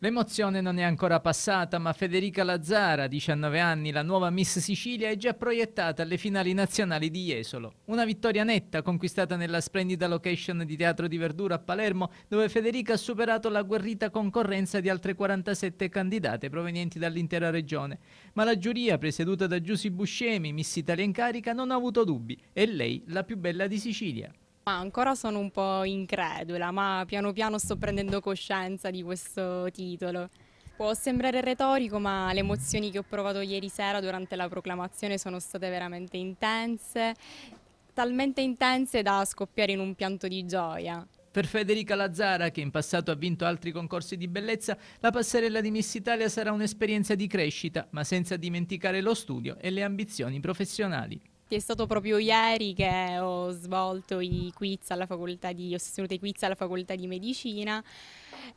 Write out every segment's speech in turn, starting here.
L'emozione non è ancora passata, ma Federica Lazzara, 19 anni, la nuova Miss Sicilia, è già proiettata alle finali nazionali di Jesolo. Una vittoria netta conquistata nella splendida location di Teatro di Verdura a Palermo, dove Federica ha superato la guerrita concorrenza di altre 47 candidate provenienti dall'intera regione. Ma la giuria, presieduta da Giussi Buscemi, Miss Italia in carica, non ha avuto dubbi. È lei la più bella di Sicilia. Ma ancora sono un po' incredula, ma piano piano sto prendendo coscienza di questo titolo. Può sembrare retorico, ma le emozioni che ho provato ieri sera durante la proclamazione sono state veramente intense, talmente intense da scoppiare in un pianto di gioia. Per Federica Lazzara, che in passato ha vinto altri concorsi di bellezza, la passerella di Miss Italia sarà un'esperienza di crescita, ma senza dimenticare lo studio e le ambizioni professionali. È stato proprio ieri che ho svolto i quiz alla facoltà di, ho sostenuto i quiz alla facoltà di medicina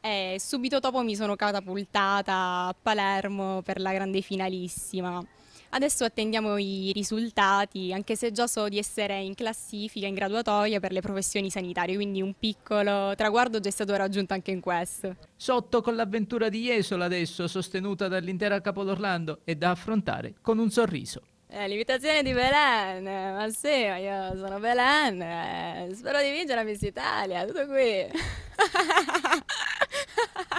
e subito dopo mi sono catapultata a Palermo per la grande finalissima. Adesso attendiamo i risultati, anche se già so di essere in classifica, in graduatoria per le professioni sanitarie, quindi un piccolo traguardo già è stato raggiunto anche in questo. Sotto con l'avventura di Jesolo adesso, sostenuta dall'intera Capodorlando e da affrontare con un sorriso. Eh, l'imitazione di Belen, ma sì, io sono Belen, eh, spero di vincere a Miss Italia, tutto qui.